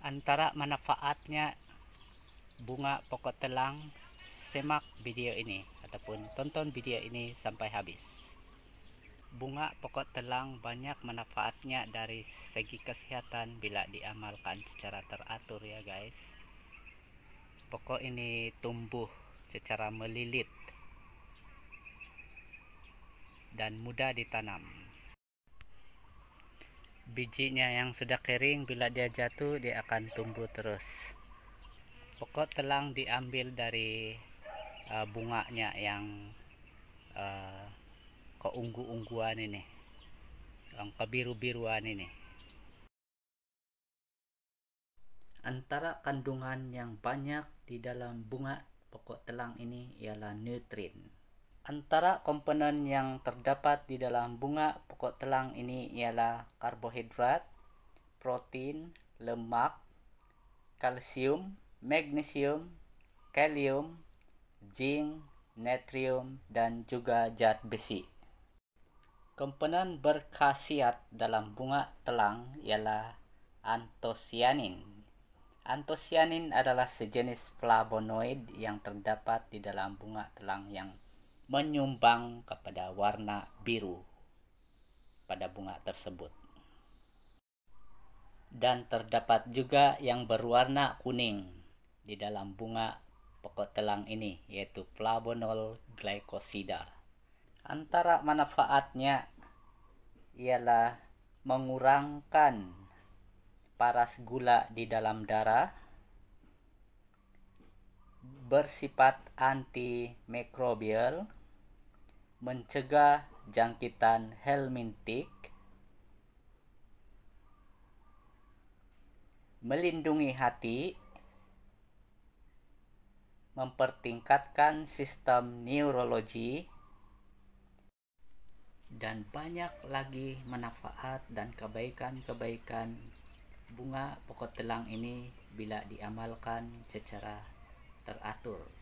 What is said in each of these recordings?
antara manfaatnya bunga pokok telang semak video ini ataupun tonton video ini sampai habis bunga pokok telang banyak manfaatnya dari segi kesehatan bila diamalkan secara teratur ya guys pokok ini tumbuh secara melilit dan mudah ditanam bijinya yang sudah kering bila dia jatuh dia akan tumbuh terus pokok telang diambil dari uh, bunganya yang uh, keunggu-ungguan ini yang kebiru-biruan ini antara kandungan yang banyak di dalam bunga pokok telang ini ialah nutrien. Antara komponen yang terdapat di dalam bunga pokok telang ini ialah karbohidrat, protein, lemak, kalsium, magnesium, kalium, zinc, natrium, dan juga zat besi. Komponen berkhasiat dalam bunga telang ialah antosianin. Antosianin adalah sejenis flavonoid yang terdapat di dalam bunga telang yang menyumbang kepada warna biru pada bunga tersebut. Dan terdapat juga yang berwarna kuning di dalam bunga pokok telang ini yaitu flavonol glycosida. Antara manfaatnya ialah mengurangkan paras gula di dalam darah bersifat antimikrobial mencegah jangkitan helmintik, melindungi hati, mempertingkatkan sistem neurologi, dan banyak lagi manfaat dan kebaikan-kebaikan bunga pokok telang ini bila diamalkan secara teratur.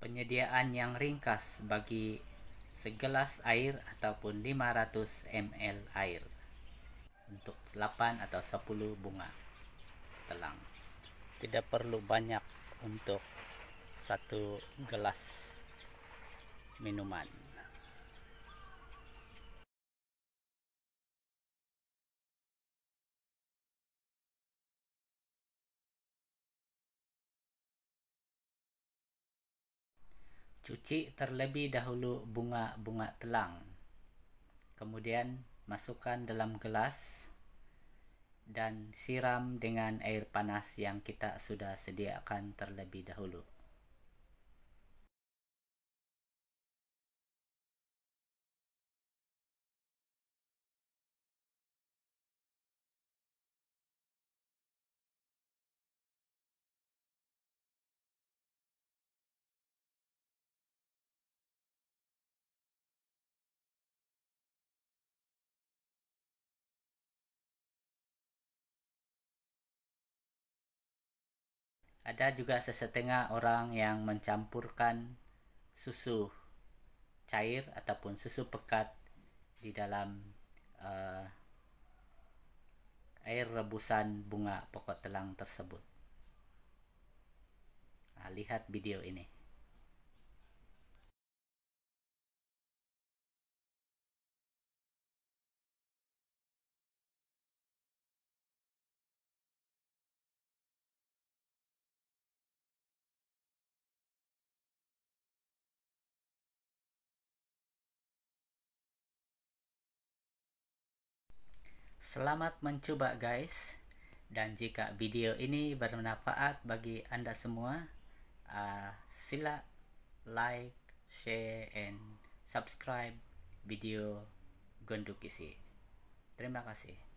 Penyediaan yang ringkas bagi segelas air ataupun 500 ml air untuk 8 atau 10 bunga telang. Tidak perlu banyak untuk satu gelas minuman. Cuci terlebih dahulu bunga-bunga telang. Kemudian masukkan dalam gelas dan siram dengan air panas yang kita sudah sediakan terlebih dahulu. Ada juga sesetengah orang yang mencampurkan susu cair ataupun susu pekat di dalam uh, air rebusan bunga pokok telang tersebut. Nah, lihat video ini. Selamat mencoba guys Dan jika video ini bermanfaat bagi anda semua uh, Sila like, share, and subscribe video Gondok Isi Terima kasih